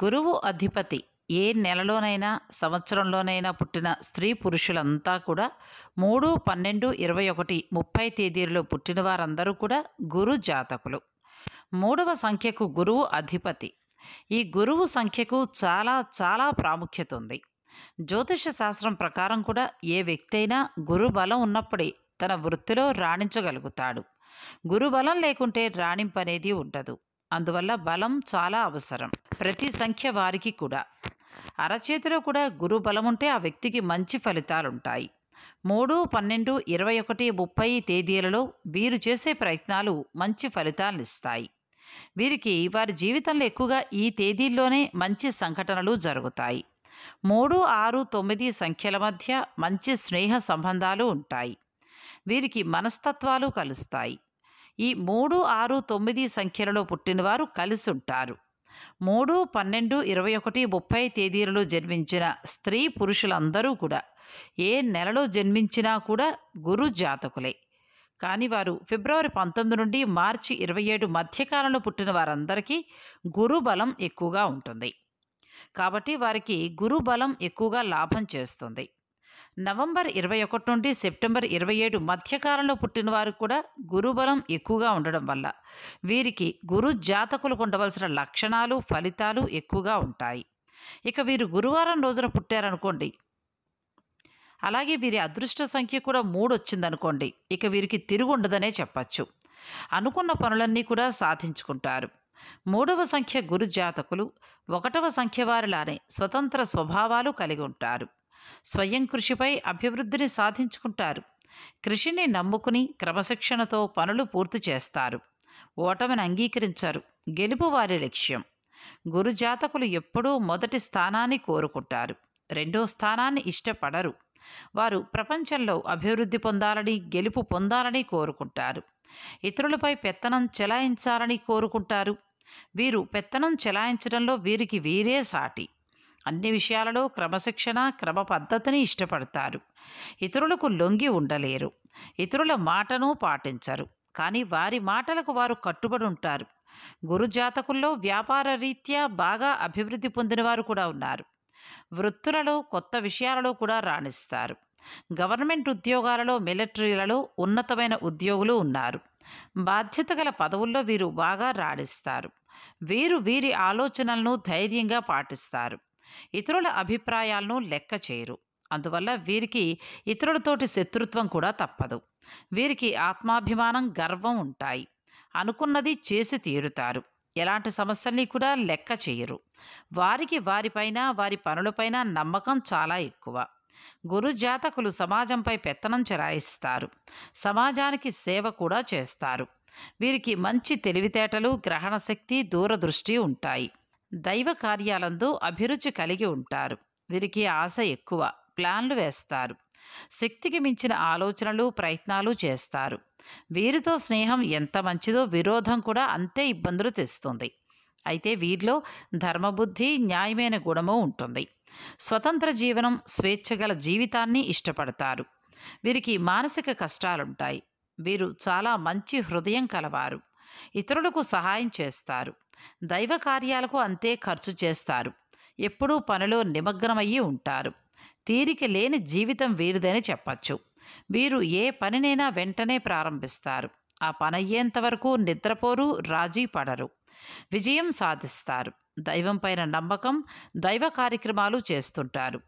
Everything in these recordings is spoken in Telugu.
గురువు అధిపతి ఏ నెలలోనైనా సంవత్సరంలోనైనా పుట్టిన స్త్రీ పురుషులంతా కూడా మూడు పన్నెండు ఇరవై ఒకటి ముప్పై తేదీల్లో పుట్టిన వారందరూ కూడా గురు జాతకులు మూడవ సంఖ్యకు గురువు అధిపతి ఈ గురువు సంఖ్యకు చాలా చాలా ప్రాముఖ్యత ఉంది జ్యోతిష శాస్త్రం ప్రకారం కూడా ఏ వ్యక్తి అయినా గురు బలం ఉన్నప్పుడే తన వృత్తిలో రాణించగలుగుతాడు గురుబలం లేకుంటే రాణింపనేది ఉండదు అందువల్ల బలం చాలా అవసరం ప్రతి సంఖ్య వారికి కూడా అరచేతిలో కూడా గురు బలం ఉంటే ఆ వ్యక్తికి మంచి ఫలితాలుంటాయి మూడు పన్నెండు ఇరవై ఒకటి ముప్పై తేదీలలో వీరు చేసే ప్రయత్నాలు మంచి ఫలితాలను ఇస్తాయి వీరికి వారి జీవితంలో ఎక్కువగా ఈ తేదీల్లోనే మంచి సంఘటనలు జరుగుతాయి మూడు ఆరు తొమ్మిది సంఖ్యల మధ్య మంచి స్నేహ సంబంధాలు ఉంటాయి వీరికి మనస్తత్వాలు కలుస్తాయి ఈ మూడు ఆరు తొమ్మిది సంఖ్యలలో పుట్టినవారు కలిసి ఉంటారు మూడు పన్నెండు ఇరవై ఒకటి ముప్పై తేదీలలో జన్మించిన స్త్రీ పురుషులందరూ కూడా ఏ నెలలో జన్మించినా కూడా గురు జాతకులే కానీ వారు ఫిబ్రవరి పంతొమ్మిది నుండి మార్చి ఇరవై ఏడు మధ్యకాలంలో పుట్టిన వారందరికీ గురు బలం ఎక్కువగా ఉంటుంది కాబట్టి వారికి గురు బలం ఎక్కువగా లాభం చేస్తుంది నవంబర్ ఇరవై ఒకటి నుండి సెప్టెంబర్ ఇరవై ఏడు మధ్యకాలంలో పుట్టిన వారు కూడా గురుబలం ఎక్కువగా ఉండడం వల్ల వీరికి గురు జాతకులు ఉండవలసిన లక్షణాలు ఫలితాలు ఎక్కువగా ఉంటాయి ఇక వీరు గురువారం రోజున పుట్టారనుకోండి అలాగే వీరి అదృష్ట సంఖ్య కూడా మూడు వచ్చిందనుకోండి ఇక వీరికి తిరుగు ఉండదనే చెప్పచ్చు అనుకున్న పనులన్నీ కూడా సాధించుకుంటారు మూడవ సంఖ్య గురు జాతకులు ఒకటవ సంఖ్య వారిలానే స్వతంత్ర స్వభావాలు కలిగి ఉంటారు స్వయం కృషిపై అభివృద్ధిని సాధించుకుంటారు కృషిని నమ్ముకుని క్రమశిక్షణతో పనులు పూర్తి చేస్తారు ఓటమిని అంగీకరించరు గెలుపు వారి లక్ష్యం గురుజాతకులు ఎప్పుడూ మొదటి స్థానాన్ని కోరుకుంటారు రెండో స్థానాన్ని ఇష్టపడరు వారు ప్రపంచంలో అభివృద్ధి పొందాలని గెలుపు పొందాలని కోరుకుంటారు ఇతరులపై పెత్తనం చెలాయించాలని కోరుకుంటారు వీరు పెత్తనం చెలాయించడంలో వీరికి వీరే సాటి అన్ని విషయాలలో క్రమశిక్షణ క్రమ పద్ధతిని ఇష్టపడతారు ఇతరులకు లొంగి ఉండలేరు ఇతరుల మాటను పాటించరు కానీ వారి మాటలకు వారు కట్టుబడి ఉంటారు గురు జాతకుల్లో వ్యాపార రీత్యా బాగా అభివృద్ధి పొందినవారు కూడా ఉన్నారు వృత్తులలో కొత్త విషయాలలో కూడా రాణిస్తారు గవర్నమెంట్ ఉద్యోగాలలో మిలిటరీలలో ఉన్నతమైన ఉద్యోగులు ఉన్నారు బాధ్యత గల పదవుల్లో వీరు బాగా రాణిస్తారు వీరు వీరి ఆలోచనలను ధైర్యంగా పాటిస్తారు ఇతరుల అభిప్రాయాలను లెక్క చేయరు అందువల్ల వీరికి ఇతరులతోటి శత్రుత్వం కూడా తప్పదు వీరికి ఆత్మాభిమానం గర్వం ఉంటాయి అనుకున్నది చేసి తీరుతారు ఎలాంటి సమస్యల్ని కూడా లెక్క చేయరు వారికి వారిపైన వారి పనులపైన నమ్మకం చాలా ఎక్కువ గురు జాతకులు సమాజంపై పెత్తనం చెలాయిస్తారు సమాజానికి సేవ కూడా చేస్తారు వీరికి మంచి తెలివితేటలు గ్రహణశక్తి దూరదృష్టి ఉంటాయి దైవ కార్యాలందు అభిరుచి కలిగి ఉంటారు వీరికి ఆశ ఎక్కువ ప్లాన్లు వేస్తారు శక్తికి మించిన ఆలోచనలు ప్రయత్నాలు చేస్తారు వీరితో స్నేహం ఎంత మంచిదో విరోధం కూడా అంతే ఇబ్బందులు తెస్తుంది అయితే వీరిలో ధర్మబుద్ధి న్యాయమైన గుణము ఉంటుంది స్వతంత్ర జీవనం స్వేచ్ఛగల జీవితాన్ని ఇష్టపడతారు వీరికి మానసిక కష్టాలుంటాయి వీరు చాలా మంచి హృదయం కలవారు ఇతరులకు సహాయం చేస్తారు దైవ కార్యాలకు అంతే ఖర్చు చేస్తారు ఎప్పుడూ పనిలో నిమగ్నమయ్యి ఉంటారు తీరిక లేని జీవితం వీరిదని చెప్పచ్చు వీరు ఏ పనినైనా వెంటనే ప్రారంభిస్తారు ఆ పని అయ్యేంతవరకు నిద్రపోరు రాజీ పడరు విజయం సాధిస్తారు దైవంపైన నమ్మకం దైవ కార్యక్రమాలు చేస్తుంటారు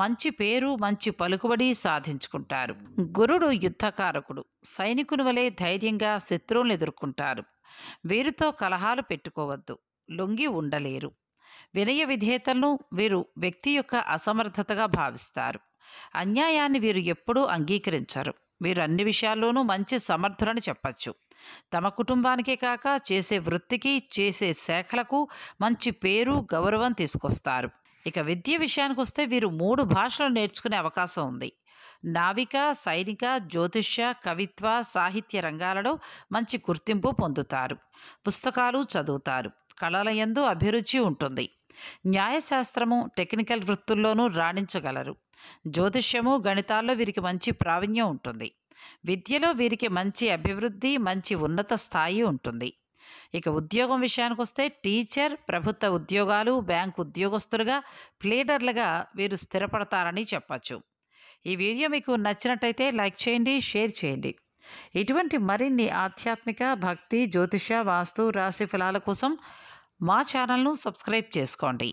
మంచి పేరు మంచి పలుకుబడి సాధించుకుంటారు గురుడు యుద్ధకారకుడు సైనికుని వలె ధైర్యంగా శత్రువులను ఎదుర్కొంటారు వీరితో కలహాలు పెట్టుకోవద్దు లొంగి ఉండలేరు వినయ విధేతలను వీరు వ్యక్తి యొక్క అసమర్థతగా భావిస్తారు అన్యాయాన్ని వీరు ఎప్పుడూ అంగీకరించరు వీరు అన్ని విషయాల్లోనూ మంచి సమర్థులని చెప్పచ్చు తమ కుటుంబానికే కాక చేసే వృత్తికి చేసే శాఖలకు మంచి పేరు గౌరవం తీసుకొస్తారు ఇక విద్య విషయానికి వస్తే వీరు మూడు భాషలు నేర్చుకునే అవకాశం ఉంది నావిక సైనిక జ్యోతిష్య కవిత్వ సాహిత్య రంగాలలో మంచి గుర్తింపు పొందుతారు పుస్తకాలు చదువుతారు కళలయందు అభిరుచి ఉంటుంది న్యాయశాస్త్రము టెక్నికల్ వృత్తుల్లోనూ రాణించగలరు జ్యోతిష్యము గణితాల్లో వీరికి మంచి ప్రావీణ్యం ఉంటుంది విద్యలో వీరికి మంచి అభివృద్ధి మంచి ఉన్నత స్థాయి ఉంటుంది ఇక ఉద్యోగం విషయానికి వస్తే టీచర్ ప్రభుత్వ ఉద్యోగాలు బ్యాంకు ఉద్యోగస్తులుగా ప్లేడర్లుగా వీరు స్థిరపడతారని చెప్పచ్చు ఈ వీడియో మీకు నచ్చినట్టయితే లైక్ చేయండి షేర్ చేయండి ఇటువంటి మరిన్ని ఆధ్యాత్మిక భక్తి జ్యోతిష వాస్తు రాశి ఫలాల కోసం మా ఛానల్ను సబ్స్క్రైబ్ చేసుకోండి